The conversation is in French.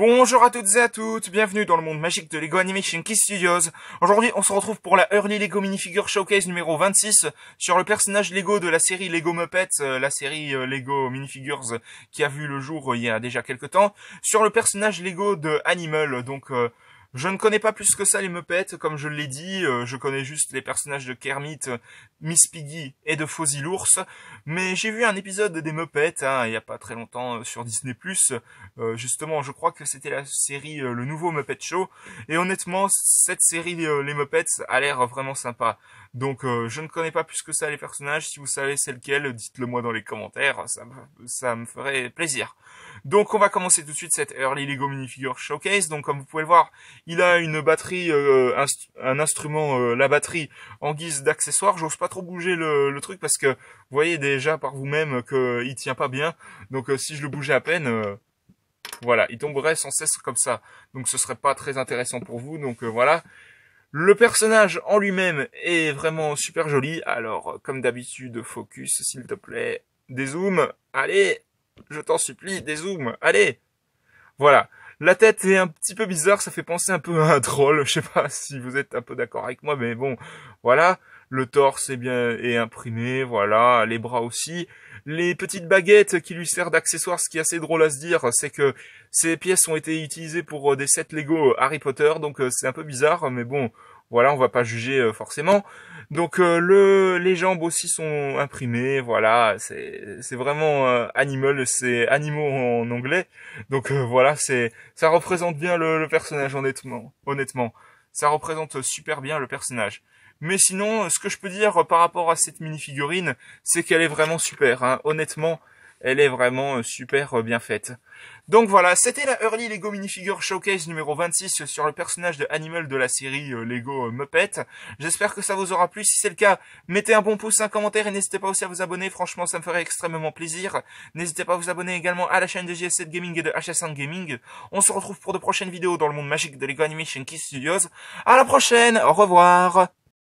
Bonjour à toutes et à toutes, bienvenue dans le monde magique de LEGO Animation Key Studios. Aujourd'hui, on se retrouve pour la Early LEGO Minifigure Showcase numéro 26 sur le personnage LEGO de la série LEGO Muppets, euh, la série euh, LEGO Minifigures qui a vu le jour euh, il y a déjà quelques temps, sur le personnage LEGO de Animal, donc je ne connais pas plus que ça les Muppets, comme je l'ai dit, euh, je connais juste les personnages de Kermit, euh, Miss Piggy et de Fozzy l'ours, mais j'ai vu un épisode des Muppets, hein, il n'y a pas très longtemps euh, sur Disney+, Plus, justement, je crois que c'était la série Le Nouveau Muppet Show, et honnêtement, cette série Les Muppets a l'air vraiment sympa. Donc je ne connais pas plus que ça les personnages, si vous savez c'est qu'elle, dites-le moi dans les commentaires, ça me ferait plaisir. Donc on va commencer tout de suite cette Early Lego Minifigure Showcase. Donc comme vous pouvez le voir, il a une batterie, euh, un instrument, euh, la batterie en guise d'accessoire. J'ose pas trop bouger le, truc parce que vous voyez déjà par vous-même qu'il tient pas bien. Donc euh, si je le bougeais à peine, voilà, il tomberait sans cesse comme ça. Donc ce serait pas très intéressant pour vous. Donc voilà. Le personnage en lui-même est vraiment super joli. Alors comme d'habitude, focus s'il te plaît. des zooms, Allez, je t'en supplie, des dézoome, allez Voilà. La tête est un petit peu bizarre, ça fait penser un peu à un troll, je sais pas si vous êtes un peu d'accord avec moi, mais bon, voilà. Le torse est bien est imprimé, voilà, les bras aussi. Les petites baguettes qui lui servent d'accessoires, ce qui est assez drôle à se dire, c'est que ces pièces ont été utilisées pour euh, des sets Lego Harry Potter, donc euh, c'est un peu bizarre, mais bon, voilà, on va pas juger euh, forcément. Donc euh, le les jambes aussi sont imprimées, voilà, c'est vraiment euh, animal, c'est animaux en anglais. Donc voilà, c'est ça représente bien le, personnage honnêtement, honnêtement. Ça représente super bien le personnage. Mais sinon, ce que je peux dire par rapport à cette mini figurine, c'est qu'elle est vraiment super. Hein. Honnêtement, elle est vraiment euh, super euh, bien faite. Donc voilà, c'était la Early Lego Minifigure Showcase numéro 26 sur le personnage de Animal de la série euh, Lego Muppet. J'espère que ça vous aura plu. Si c'est le cas, mettez un bon pouce, un commentaire et n'hésitez pas aussi à vous abonner. Franchement, ça me ferait extrêmement plaisir. N'hésitez pas à vous abonner également à la chaîne de gs 7 Gaming et de HS1 Gaming. On se retrouve pour de prochaines vidéos dans le monde magique de Lego Animation Key Studios. À la prochaine, au revoir